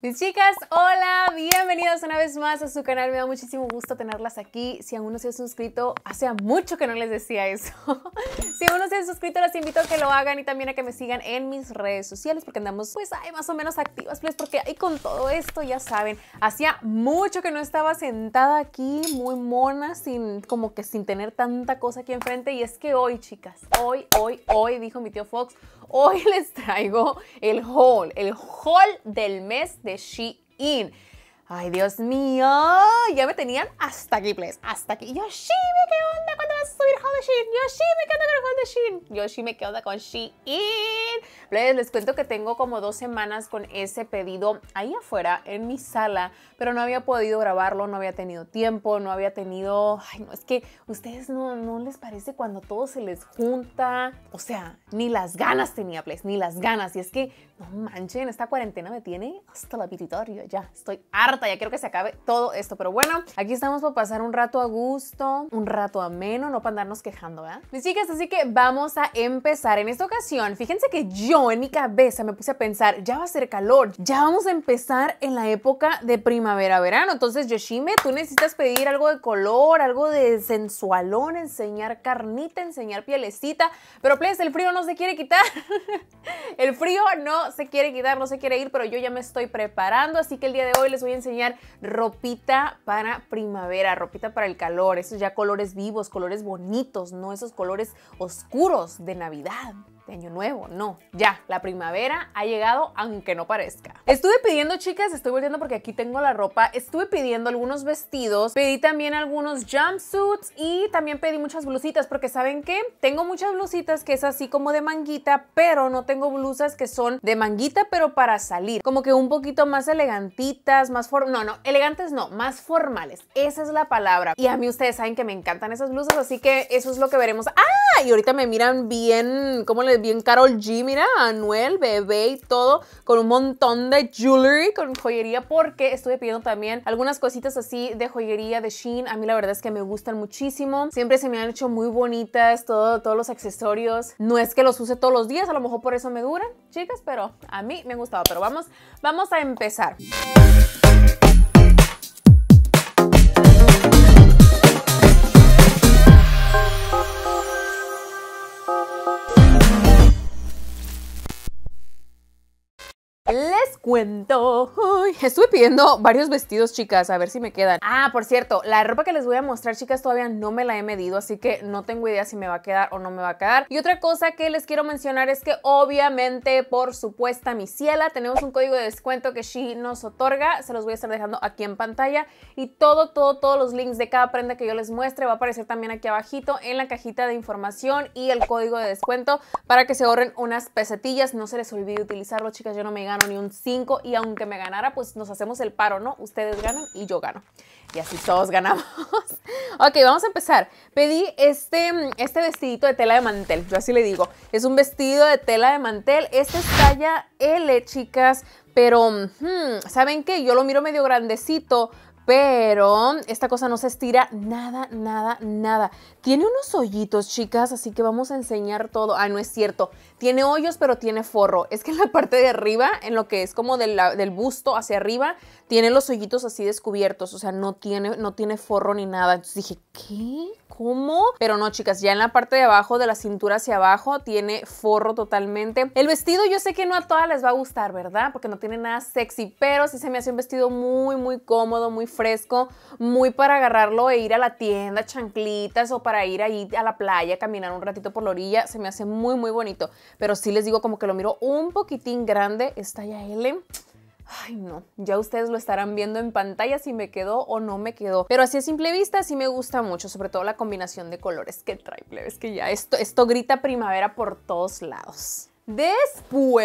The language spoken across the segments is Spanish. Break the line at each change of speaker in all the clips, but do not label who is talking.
Mis chicas, hola, bienvenidas una vez más a su canal, me da muchísimo gusto tenerlas aquí. Si aún no se han suscrito, hace mucho que no les decía eso. si aún no se han suscrito, las invito a que lo hagan y también a que me sigan en mis redes sociales porque andamos, pues, hay más o menos activas, pues, porque ahí con todo esto, ya saben, hacía mucho que no estaba sentada aquí, muy mona, sin, como que sin tener tanta cosa aquí enfrente. Y es que hoy, chicas, hoy, hoy, hoy, dijo mi tío Fox, hoy les traigo el haul, el haul del mes de she In, Ay, Dios mío, ya me tenían hasta aquí, please, hasta aquí. Yoshimi, ¿qué onda? ¿Cuándo vas a subir Haul de Shein? ¿qué onda con Haul de Shein? ¿qué onda con Shein? Please, les cuento que tengo como dos semanas con ese pedido ahí afuera, en mi sala, pero no había podido grabarlo, no había tenido tiempo, no había tenido... Ay, no, es que ustedes no, les parece cuando todo se les junta. O sea, ni las ganas tenía, please, ni las ganas. Y es que no manchen, esta cuarentena me tiene hasta la pituitaria, ya estoy harta, ya quiero que se acabe todo esto, pero bueno, aquí estamos para pasar un rato a gusto, un rato ameno, no para andarnos quejando, ¿verdad? Mis chicas, así que vamos a empezar. En esta ocasión, fíjense que yo en mi cabeza me puse a pensar, ya va a ser calor, ya vamos a empezar en la época de primavera-verano, entonces Yoshime, tú necesitas pedir algo de color, algo de sensualón, enseñar carnita, enseñar pielecita, pero please, el frío no se quiere quitar, el frío no se quiere quedar, no se quiere ir, pero yo ya me estoy preparando, así que el día de hoy les voy a enseñar ropita para primavera, ropita para el calor, esos ya colores vivos, colores bonitos, no esos colores oscuros de Navidad. Este año nuevo, no. Ya, la primavera ha llegado aunque no parezca. Estuve pidiendo, chicas, estoy volviendo porque aquí tengo la ropa, estuve pidiendo algunos vestidos, pedí también algunos jumpsuits y también pedí muchas blusitas porque ¿saben que, Tengo muchas blusitas que es así como de manguita, pero no tengo blusas que son de manguita pero para salir, como que un poquito más elegantitas, más formales, no, no, elegantes no, más formales, esa es la palabra. Y a mí ustedes saben que me encantan esas blusas, así que eso es lo que veremos. ¡Ah! Y ahorita me miran bien, ¿cómo les bien Carol G, mira, Anuel, bebé y todo, con un montón de jewelry, con joyería, porque estuve pidiendo también algunas cositas así de joyería de Shein. A mí la verdad es que me gustan muchísimo. Siempre se me han hecho muy bonitas todo, todos los accesorios. No es que los use todos los días, a lo mejor por eso me duran, chicas, pero a mí me han gustado. Pero vamos, vamos a empezar. Let's descuento, estuve pidiendo varios vestidos, chicas, a ver si me quedan. Ah, por cierto, la ropa que les voy a mostrar, chicas, todavía no me la he medido, así que no tengo idea si me va a quedar o no me va a quedar. Y otra cosa que les quiero mencionar es que obviamente, por supuesta, mi ciela, tenemos un código de descuento que She nos otorga. Se los voy a estar dejando aquí en pantalla. Y todo, todo, todos los links de cada prenda que yo les muestre va a aparecer también aquí abajito en la cajita de información y el código de descuento para que se ahorren unas pesetillas. No se les olvide utilizarlo, chicas. Yo no me gano ni un y aunque me ganara, pues nos hacemos el paro, ¿no? Ustedes ganan y yo gano. Y así todos ganamos. ok, vamos a empezar. Pedí este, este vestidito de tela de mantel, yo así le digo. Es un vestido de tela de mantel. Este es talla L, chicas, pero hmm, ¿saben qué? Yo lo miro medio grandecito, pero esta cosa no se estira nada, nada, nada. Tiene unos hoyitos, chicas, así que vamos a enseñar todo. Ah, no es cierto. Tiene hoyos, pero tiene forro. Es que en la parte de arriba, en lo que es como del, busto hacia arriba, tiene los hoyitos así descubiertos. O sea, no tiene, no tiene forro ni nada. Entonces dije, ¿qué? ¿Cómo? Pero no, chicas, ya en la parte de abajo, de la cintura hacia abajo, tiene forro totalmente. El vestido yo sé que no a todas les va a gustar, ¿verdad? Porque no tiene nada sexy, pero sí se me hace un vestido muy, muy cómodo, muy fresco, muy para agarrarlo e ir a la tienda, chanclitas o para ir ahí a la playa, caminar un ratito por la orilla, se me hace muy, muy bonito. Pero sí les digo como que lo miro un poquitín grande, Está ya L Ay, no, ya ustedes lo estarán viendo en pantalla si me quedó o no me quedó. Pero así a simple vista sí me gusta mucho, sobre todo la combinación de colores que trae, es que ya esto, esto grita primavera por todos lados. Después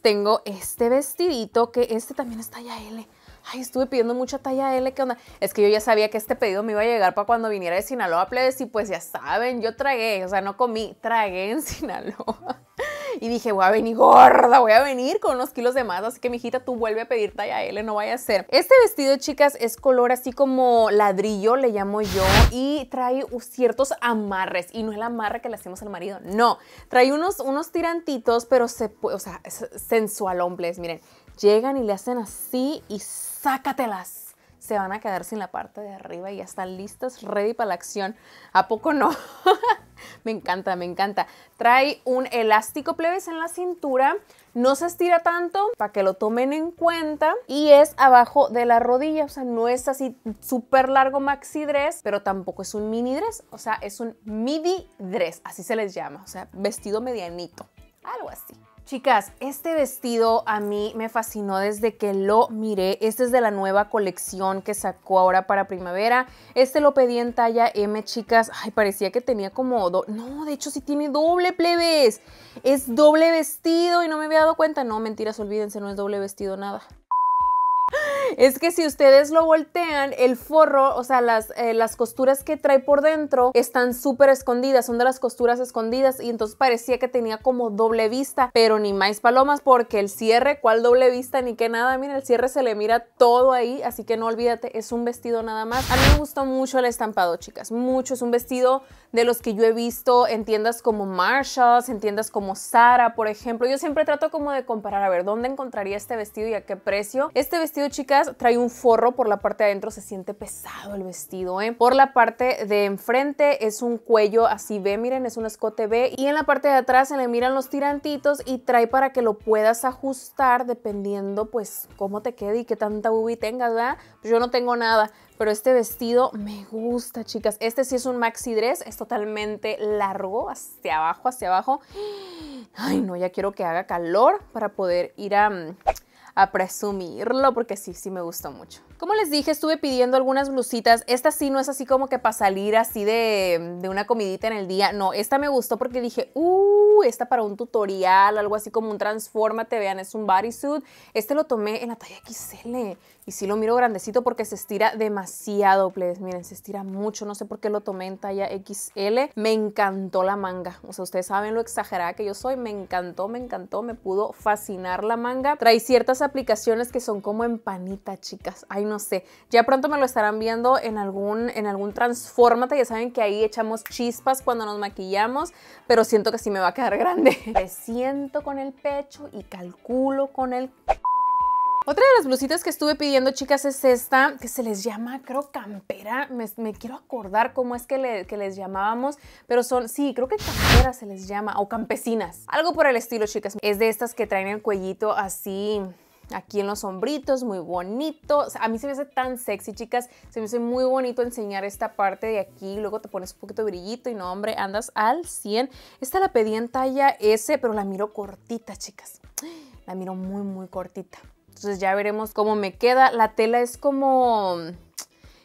tengo este vestidito que este también está ya L ay, estuve pidiendo mucha talla L, ¿qué onda? Es que yo ya sabía que este pedido me iba a llegar para cuando viniera de Sinaloa, plebes, y pues ya saben, yo tragué, o sea, no comí, tragué en Sinaloa. Y dije, voy a venir gorda, voy a venir con unos kilos de más, así que mijita, tú vuelve a pedir talla L, no vaya a ser. Este vestido, chicas, es color así como ladrillo, le llamo yo, y trae ciertos amarres, y no es el amarre que le hacemos al marido, no, trae unos, unos tirantitos, pero se, o sea, sensual, hombres, miren, llegan y le hacen así y sácatelas. Se van a quedar sin la parte de arriba y ya están listas, ready para la acción. ¿A poco no? me encanta, me encanta. Trae un elástico plebes en la cintura, no se estira tanto para que lo tomen en cuenta y es abajo de la rodilla, o sea, no es así súper largo maxi dress, pero tampoco es un mini dress, o sea, es un midi dress, así se les llama, o sea, vestido medianito, algo así. Chicas, este vestido a mí me fascinó desde que lo miré. Este es de la nueva colección que sacó ahora para primavera. Este lo pedí en talla M, chicas. Ay, parecía que tenía como... No, de hecho sí tiene doble plebes. Es doble vestido y no me había dado cuenta. No, mentiras, olvídense, no es doble vestido nada es que si ustedes lo voltean, el forro, o sea, las, eh, las costuras que trae por dentro están súper escondidas, son de las costuras escondidas y entonces parecía que tenía como doble vista, pero ni más palomas porque el cierre, cuál doble vista ni que nada, mira, el cierre se le mira todo ahí, así que no olvídate, es un vestido nada más. A mí me gustó mucho el estampado, chicas, mucho, es un vestido de los que yo he visto en tiendas como Marshalls, en tiendas como Zara, por ejemplo. Yo siempre trato como de comparar, a ver, ¿dónde encontraría este vestido y a qué precio? Este vestido, chicas, trae un forro por la parte de adentro, se siente pesado el vestido, ¿eh? Por la parte de enfrente es un cuello así ve, miren, es un escote B. Y en la parte de atrás se le miran los tirantitos y trae para que lo puedas ajustar dependiendo pues cómo te quede y qué tanta bubi tengas, ¿verdad? Pues yo no tengo nada, pero este vestido me gusta, chicas. Este sí es un maxi dress, es totalmente largo, hacia abajo, hacia abajo. Ay, no, ya quiero que haga calor para poder ir a, presumirlo porque sí, sí me gustó mucho. Como les dije, estuve pidiendo algunas blusitas. Esta sí no es así como que para salir así de, de una comidita en el día. No, esta me gustó porque dije, uh, esta para un tutorial, algo así como un transformate, vean, es un bodysuit. Este lo tomé en la talla XL. Y sí lo miro grandecito porque se estira demasiado, please. Miren, se estira mucho. No sé por qué lo tomé en talla XL. Me encantó la manga. O sea, ustedes saben lo exagerada que yo soy. Me encantó, me encantó. Me pudo fascinar la manga. Trae ciertas aplicaciones que son como empanita, chicas. Ay, no sé. Ya pronto me lo estarán viendo en algún, en algún transformate. Ya saben que ahí echamos chispas cuando nos maquillamos. Pero siento que sí me va a quedar grande. Me siento con el pecho y calculo con el otra de las blusitas que estuve pidiendo, chicas, es esta, que se les llama, creo, campera. Me, quiero acordar cómo es que, les llamábamos, pero son, sí, creo que campera se les llama, o campesinas. Algo por el estilo, chicas. Es de estas que traen el cuellito así... Aquí en los hombritos, muy bonito. a mí se me hace tan sexy, chicas. Se me hace muy bonito enseñar esta parte de aquí. Luego te pones un poquito de brillito y no, hombre, andas al 100. Esta la pedí en talla S, pero la miro cortita, chicas. La miro muy, muy cortita. Entonces ya veremos cómo me queda. La tela es como...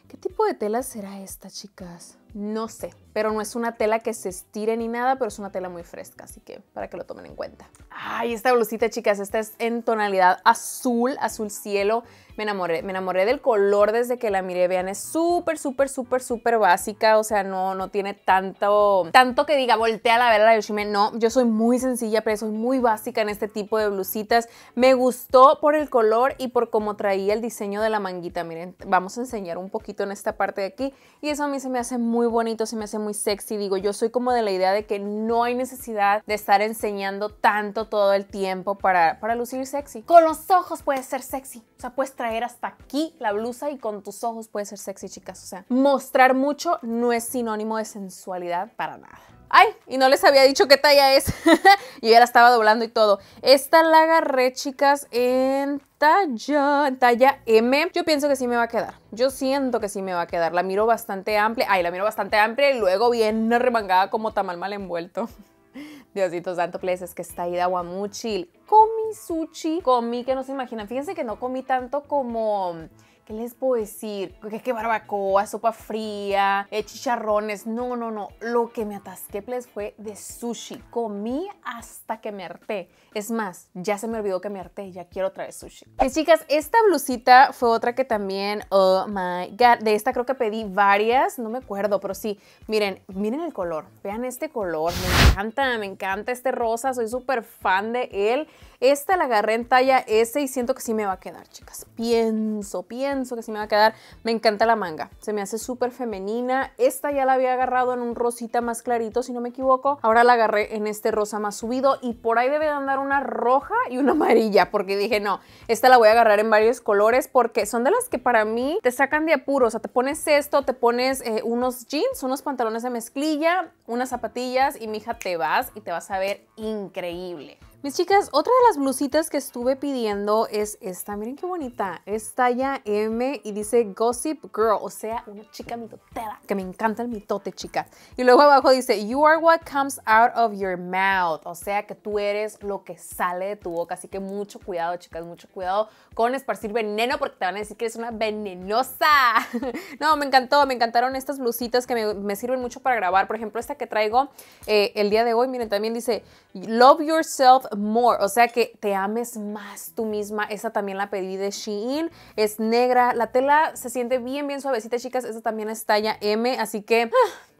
¿Qué tipo de tela será esta, chicas? No sé, pero no es una tela que se estire ni nada, pero es una tela muy fresca, así que para que lo tomen en cuenta. Ay, esta blusita, chicas, esta es en tonalidad azul, azul cielo. Me enamoré, me enamoré del color desde que la miré. Vean, es súper, súper, súper, súper básica, o sea, no, no tiene tanto, tanto que diga, voltea la vela de Yoshime. No, yo soy muy sencilla, pero soy muy básica en este tipo de blusitas. Me gustó por el color y por cómo traía el diseño de la manguita. Miren, vamos a enseñar un poquito en esta parte de aquí y eso a mí se me hace muy muy bonito, se me hace muy sexy. Digo, yo soy como de la idea de que no hay necesidad de estar enseñando tanto todo el tiempo para, para lucir sexy. Con los ojos puede ser sexy. O sea, puedes traer hasta aquí la blusa y con tus ojos puede ser sexy, chicas. O sea, mostrar mucho no es sinónimo de sensualidad para nada. Ay, y no les había dicho qué talla es. Y ya la estaba doblando y todo. Esta la agarré, chicas, en talla, talla M. Yo pienso que sí me va a quedar. Yo siento que sí me va a quedar. La miro bastante amplia. Ay, la miro bastante amplia y luego bien remangada como tamal mal envuelto. Diosito santo, please, es que está ahí de aguamuchil. Comí sushi, comí que no se imaginan. Fíjense que no comí tanto como ¿qué les puedo decir? Que, barbacoa, sopa fría, eh, chicharrones. No, no, no. Lo que me atasqué, please, fue de sushi. Comí hasta que me harté. Es más, ya se me olvidó que me harté ya quiero otra vez sushi. Y chicas, esta blusita fue otra que también, oh my god, de esta creo que pedí varias, no me acuerdo, pero sí. Miren, miren el color. Vean este color. Me encanta, me encanta este rosa. Soy súper fan de él. Esta la agarré en talla S y siento que sí me va a quedar, chicas. Pienso, pienso pienso que si me va a quedar. Me encanta la manga, se me hace súper femenina. Esta ya la había agarrado en un rosita más clarito, si no me equivoco. Ahora la agarré en este rosa más subido y por ahí debe de andar una roja y una amarilla porque dije, no, esta la voy a agarrar en varios colores porque son de las que para mí te sacan de apuro. O sea, te pones esto, te pones eh, unos jeans, unos pantalones de mezclilla, unas zapatillas y mi hija te vas y te vas a ver increíble. Mis chicas, otra de las blusitas que estuve pidiendo es esta. Miren qué bonita. Es talla M y dice Gossip Girl, o sea, una chica mitotera, que me encanta el mitote, chicas. Y luego abajo dice, You are what comes out of your mouth, o sea, que tú eres lo que sale de tu boca. Así que mucho cuidado, chicas, mucho cuidado con esparcir veneno porque te van a decir que eres una venenosa. no, me encantó, me encantaron estas blusitas que me, sirven mucho para grabar. Por ejemplo, esta que traigo eh, el día de hoy, miren, también dice, Love yourself more, o sea que te ames más tú misma. Esa también la pedí de Shein, es negra, la tela se siente bien, bien suavecita, chicas. Esa también es talla M, así que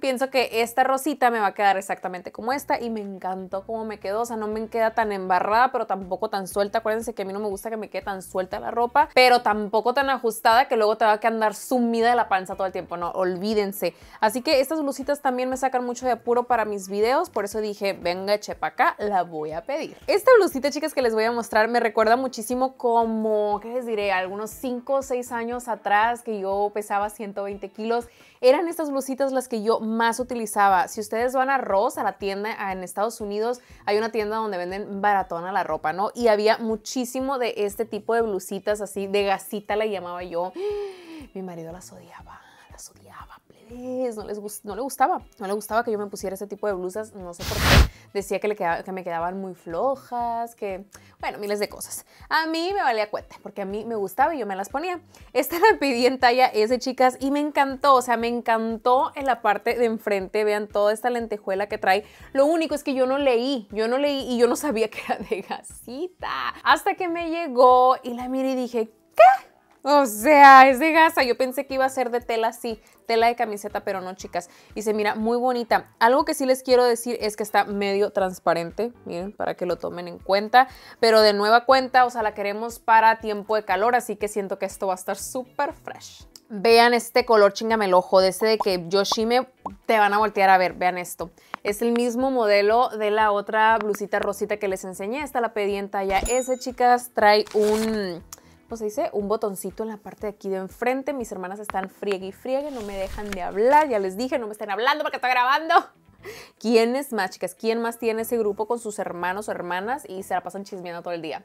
pienso que esta rosita me va a quedar exactamente como esta y me encantó cómo me quedó, o sea, no me queda tan embarrada, pero tampoco tan suelta, acuérdense que a mí no me gusta que me quede tan suelta la ropa, pero tampoco tan ajustada que luego te va a andar sumida de la panza todo el tiempo, no, olvídense. Así que estas blusitas también me sacan mucho de apuro para mis videos, por eso dije, venga, chepa acá, la voy a pedir. Esta blusita, chicas, que les voy a mostrar me recuerda muchísimo como, ¿qué les diré? Algunos 5 o 6 años atrás que yo pesaba 120 kilos. Eran estas blusitas las que yo más utilizaba. Si ustedes van a Ross, a la tienda en Estados Unidos, hay una tienda donde venden baratona la ropa, ¿no? Y había muchísimo de este tipo de blusitas así, de gasita la llamaba yo. Mi marido las odiaba no, les no le gustaba, no le gustaba que yo me pusiera ese tipo de blusas, no sé por qué. Decía que, le que me quedaban muy flojas, que, bueno, miles de cosas. A mí me valía cuenta, porque a mí me gustaba y yo me las ponía. Esta la pedí en talla S, chicas, y me encantó, o sea, me encantó en la parte de enfrente, vean toda esta lentejuela que trae. Lo único es que yo no leí, yo no leí y yo no sabía que era de gasita. Hasta que me llegó y la miré y dije, o sea, es de gasa. Yo pensé que iba a ser de tela sí. tela de camiseta, pero no, chicas. Y se mira muy bonita. Algo que sí les quiero decir es que está medio transparente, miren, para que lo tomen en cuenta. Pero de nueva cuenta, o sea, la queremos para tiempo de calor, así que siento que esto va a estar súper fresh. Vean este color, chingame el ojo, de ese de que Yoshime te van a voltear a ver, vean esto. Es el mismo modelo de la otra blusita rosita que les enseñé. Esta la pedí en talla S, chicas. Trae un pues, se dice? Un botoncito en la parte de aquí de enfrente. Mis hermanas están friegue y friegue, no me dejan de hablar. Ya les dije, no me están hablando porque estoy grabando. ¿Quién es más, chicas? ¿Quién más tiene ese grupo con sus hermanos o hermanas y se la pasan chismeando todo el día?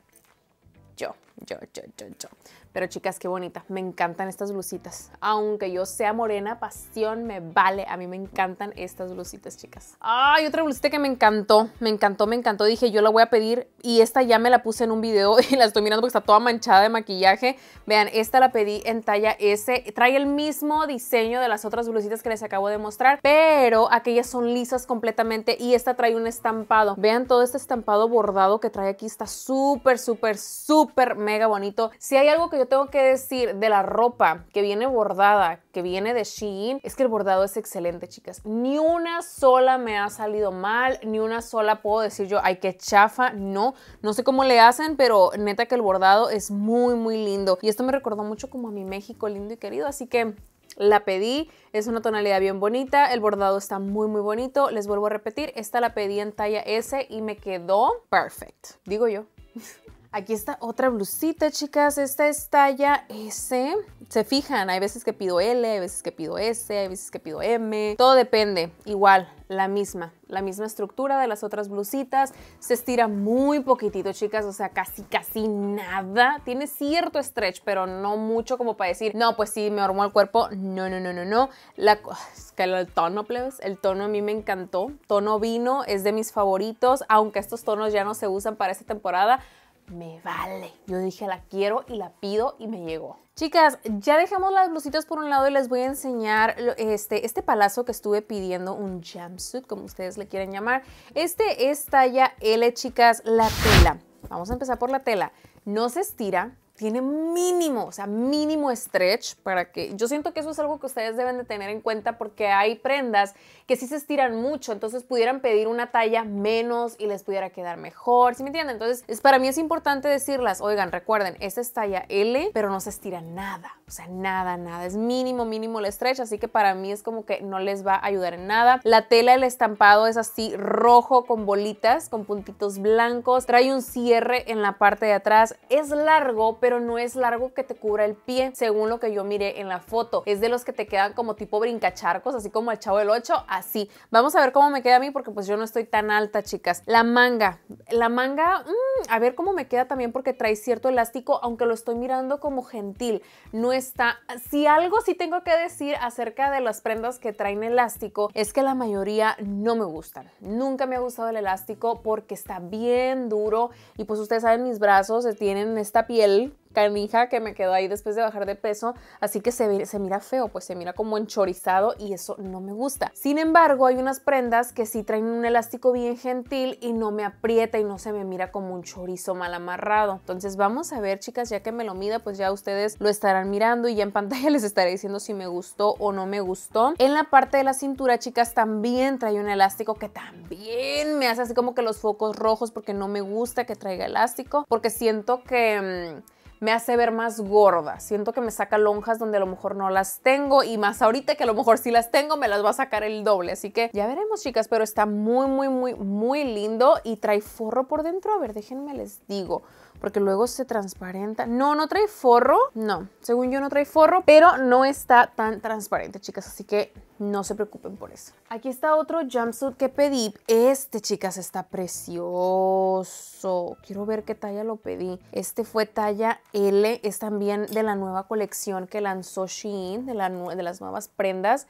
Yo, yo, yo, yo, yo. Pero chicas, qué bonita. Me encantan estas blusitas. Aunque yo sea morena, pasión me vale. A mí me encantan estas blusitas, chicas. Ay, otra blusita que me encantó. Me encantó, me encantó. Dije, yo la voy a pedir. Y esta ya me la puse en un video y la estoy mirando porque está toda manchada de maquillaje. Vean, esta la pedí en talla S. Trae el mismo diseño de las otras blusitas que les acabo de mostrar. Pero aquellas son lisas completamente. Y esta trae un estampado. Vean todo este estampado bordado que trae aquí. Está súper, súper, súper mega bonito. Si hay algo que yo tengo que decir de la ropa que viene bordada, que viene de Shein, es que el bordado es excelente, chicas. Ni una sola me ha salido mal, ni una sola puedo decir yo, ay, qué chafa, no. No sé cómo le hacen, pero neta que el bordado es muy, muy lindo. Y esto me recordó mucho como a mi México lindo y querido, así que la pedí, es una tonalidad bien bonita, el bordado está muy muy bonito, les vuelvo a repetir, esta la pedí en talla S y me quedó perfect, digo yo. Aquí está otra blusita, chicas. Esta es talla S. Se fijan, hay veces que pido L, hay veces que pido S, hay veces que pido M. Todo depende. Igual, la misma, la misma estructura de las otras blusitas. Se estira muy poquitito, chicas, o sea, casi, casi nada. Tiene cierto stretch, pero no mucho como para decir, no, pues sí, me hormó el cuerpo. No, no, no, no, no. La, es que el tono, plebes, el tono a mí me encantó. Tono vino es de mis favoritos, aunque estos tonos ya no se usan para esta temporada me vale. Yo dije, la quiero y la pido y me llegó. Chicas, ya dejamos las blusitas por un lado y les voy a enseñar este, este palazo que estuve pidiendo, un jumpsuit, como ustedes le quieren llamar. Este es talla L, chicas, la tela. Vamos a empezar por la tela. No se estira, tiene mínimo, o sea, mínimo stretch para que... Yo siento que eso es algo que ustedes deben de tener en cuenta porque hay prendas que sí se estiran mucho, entonces pudieran pedir una talla menos y les pudiera quedar mejor, ¿sí me entienden? Entonces, es, para mí es importante decirlas, oigan, recuerden, esta es talla L, pero no se estira nada, o sea, nada, nada, es mínimo, mínimo el stretch, así que para mí es como que no les va a ayudar en nada. La tela, el estampado es así rojo con bolitas, con puntitos blancos, trae un cierre en la parte de atrás, es largo, pero pero no es largo que te cubra el pie, según lo que yo miré en la foto. Es de los que te quedan como tipo brincacharcos, así como el chavo del 8, así. Vamos a ver cómo me queda a mí porque pues yo no estoy tan alta, chicas. La manga, la manga, mm, a ver cómo me queda también porque trae cierto elástico, aunque lo estoy mirando como gentil, no está... Si algo sí tengo que decir acerca de las prendas que traen elástico es que la mayoría no me gustan. Nunca me ha gustado el elástico porque está bien duro y pues ustedes saben mis brazos tienen esta piel canija que me quedó ahí después de bajar de peso, así que se, se mira feo, pues se mira como enchorizado y eso no me gusta. Sin embargo, hay unas prendas que sí traen un elástico bien gentil y no me aprieta y no se me mira como un chorizo mal amarrado. Entonces vamos a ver, chicas, ya que me lo mida, pues ya ustedes lo estarán mirando y ya en pantalla les estaré diciendo si me gustó o no me gustó. En la parte de la cintura, chicas, también trae un elástico que también me hace así como que los focos rojos porque no me gusta que traiga elástico, porque siento que... Mm, me hace ver más gorda. Siento que me saca lonjas donde a lo mejor no las tengo y más ahorita que a lo mejor si las tengo me las va a sacar el doble. Así que ya veremos chicas, pero está muy, muy, muy, muy lindo y trae forro por dentro. A ver, déjenme les digo porque luego se transparenta. No, no trae forro. No, según yo no trae forro, pero no está tan transparente, chicas. Así que no se preocupen por eso. Aquí está otro jumpsuit que pedí. Este, chicas, está precioso. Quiero ver qué talla lo pedí. Este fue talla L. Es también de la nueva colección que lanzó Shein, de, las nuevas prendas.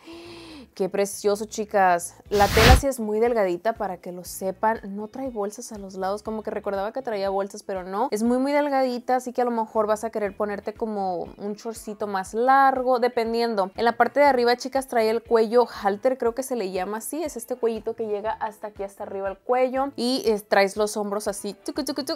Qué precioso, chicas. La tela sí es muy delgadita, para que lo sepan. No trae bolsas a los lados, como que recordaba que traía bolsas, pero no. Es muy, muy delgadita, así que a lo mejor vas a querer ponerte como un chorcito más largo, dependiendo. En la parte de arriba, chicas, trae el cuello halter, creo que se le llama así. Es este cuellito que llega hasta aquí, hasta arriba el cuello. Y traes los hombros así,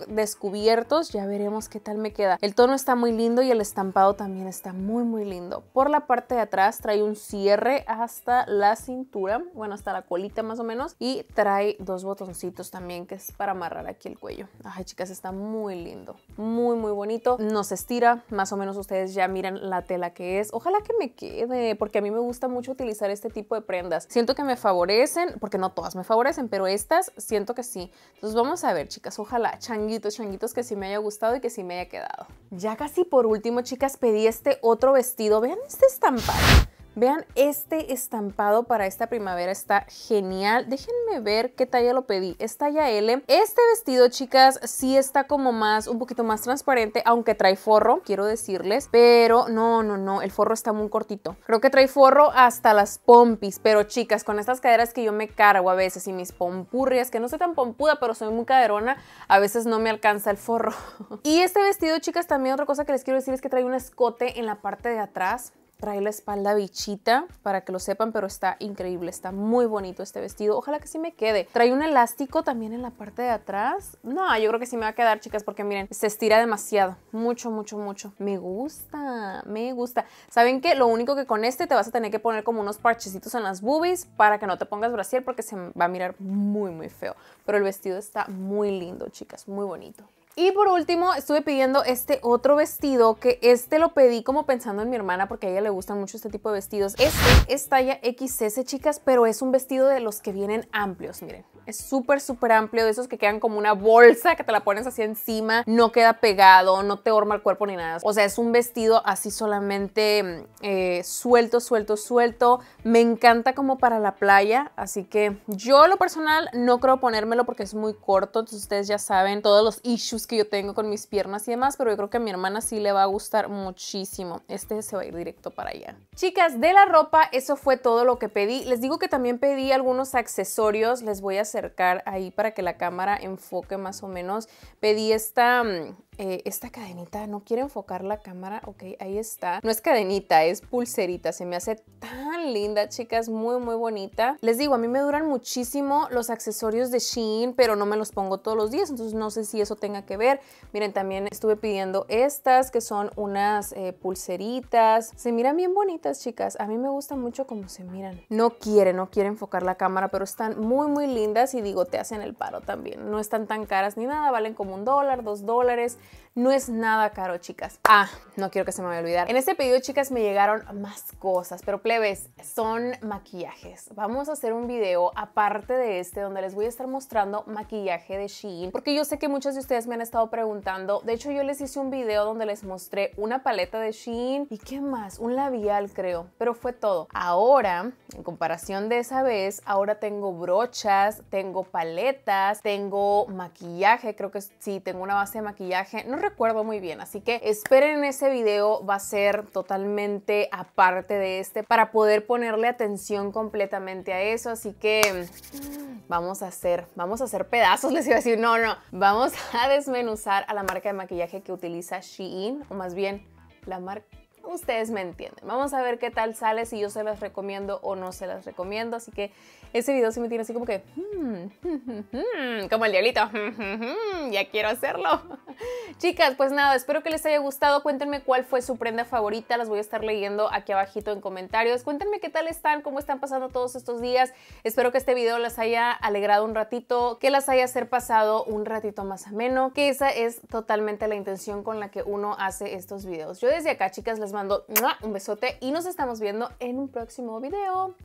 descubiertos. Ya veremos qué tal me queda. El tono está muy lindo y el estampado también está muy, muy lindo. Por la parte de atrás trae un cierre hasta la cintura, bueno, hasta la colita más o menos. Y trae dos botoncitos también que es para amarrar aquí el cuello. Ay, chicas, está muy lindo. Muy, muy bonito. No se estira. Más o menos ustedes ya miran la tela que es. Ojalá que me quede, porque a mí me gusta mucho utilizar este tipo de prendas. Siento que me favorecen, porque no todas me favorecen, pero estas siento que sí. Entonces vamos a ver, chicas. Ojalá, changuitos, changuitos, que sí me haya gustado y que sí me haya quedado. Ya casi por último, chicas, pedí este otro vestido. Vean este estampado. Vean este estampado para esta primavera, está genial. Déjenme ver qué talla lo pedí. Es talla L. Este vestido, chicas, sí está como más, un poquito más transparente, aunque trae forro, quiero decirles. Pero no, no, no, el forro está muy cortito. Creo que trae forro hasta las pompis. Pero chicas, con estas caderas que yo me cargo a veces y mis pompurrias, que no soy tan pompuda, pero soy muy caderona, a veces no me alcanza el forro. y este vestido, chicas, también otra cosa que les quiero decir es que trae un escote en la parte de atrás trae la espalda bichita para que lo sepan, pero está increíble, está muy bonito este vestido. Ojalá que sí me quede. Trae un elástico también en la parte de atrás. No, yo creo que sí me va a quedar, chicas, porque miren, se estira demasiado. Mucho, mucho, mucho. Me gusta, me gusta. ¿Saben qué? Lo único que con este te vas a tener que poner como unos parchecitos en las boobies para que no te pongas brasier porque se va a mirar muy, muy feo. Pero el vestido está muy lindo, chicas, muy bonito. Y por último, estuve pidiendo este otro vestido, que este lo pedí como pensando en mi hermana, porque a ella le gustan mucho este tipo de vestidos. Este es talla XS, chicas, pero es un vestido de los que vienen amplios, miren. Es súper, súper amplio, de esos que quedan como una bolsa que te la pones así encima, no queda pegado, no te horma el cuerpo ni nada. O sea, es un vestido así solamente mm, eh, suelto, suelto, suelto. Me encanta como para la playa, así que yo lo personal no creo ponérmelo porque es muy corto, entonces ustedes ya saben todos los issues que yo tengo con mis piernas y demás, pero yo creo que a mi hermana sí le va a gustar muchísimo. Este se va a ir directo para allá. Chicas, de la ropa, eso fue todo lo que pedí. Les digo que también pedí algunos accesorios, les voy a acercar ahí para que la cámara enfoque más o menos. Pedí esta, mm, eh, esta cadenita, no quiere enfocar la cámara, ok, ahí está. No es cadenita, es pulserita, se me hace tan linda, chicas, muy, muy bonita. Les digo, a mí me duran muchísimo los accesorios de Shein, pero no me los pongo todos los días, entonces no sé si eso tenga que ver. Miren, también estuve pidiendo estas, que son unas eh, pulseritas. Se miran bien bonitas, chicas. A mí me gusta mucho cómo se miran. No quiere, no quiere enfocar la cámara, pero están muy, muy lindas y digo, te hacen el paro también. No están tan caras ni nada, valen como un dólar, dos dólares. No es nada caro, chicas. Ah, no quiero que se me vaya a olvidar. En este pedido, chicas, me llegaron más cosas, pero plebes, son maquillajes. Vamos a hacer un video aparte de este donde les voy a estar mostrando maquillaje de Shein porque yo sé que muchos de ustedes me han estado preguntando. De hecho, yo les hice un video donde les mostré una paleta de Shein y qué más, un labial creo, pero fue todo. Ahora, en comparación de esa vez, ahora tengo brochas, tengo paletas, tengo maquillaje, creo que sí, tengo una base de maquillaje, no recuerdo muy bien, así que esperen ese video, va a ser totalmente aparte de este para poder ponerle atención completamente a eso, así que mm, vamos a hacer, vamos a hacer pedazos, les iba a decir, no, no, vamos a desmenuzar a la marca de maquillaje que utiliza Shein, o más bien la marca ustedes me entienden. Vamos a ver qué tal sale, si yo se las recomiendo o no se las recomiendo. Así que ese video se me tiene así como que, hmm, como el diablito, ya quiero hacerlo. Chicas, pues nada, espero que les haya gustado. Cuéntenme cuál fue su prenda favorita. Las voy a estar leyendo aquí abajito en comentarios. Cuéntenme qué tal están, cómo están pasando todos estos días. Espero que este video las haya alegrado un ratito, que las haya pasado un ratito más ameno, que esa es totalmente la intención con la que uno hace estos videos. Yo desde acá, chicas, les mando un besote y nos estamos viendo en un próximo video.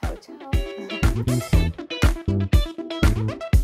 Chao, chao.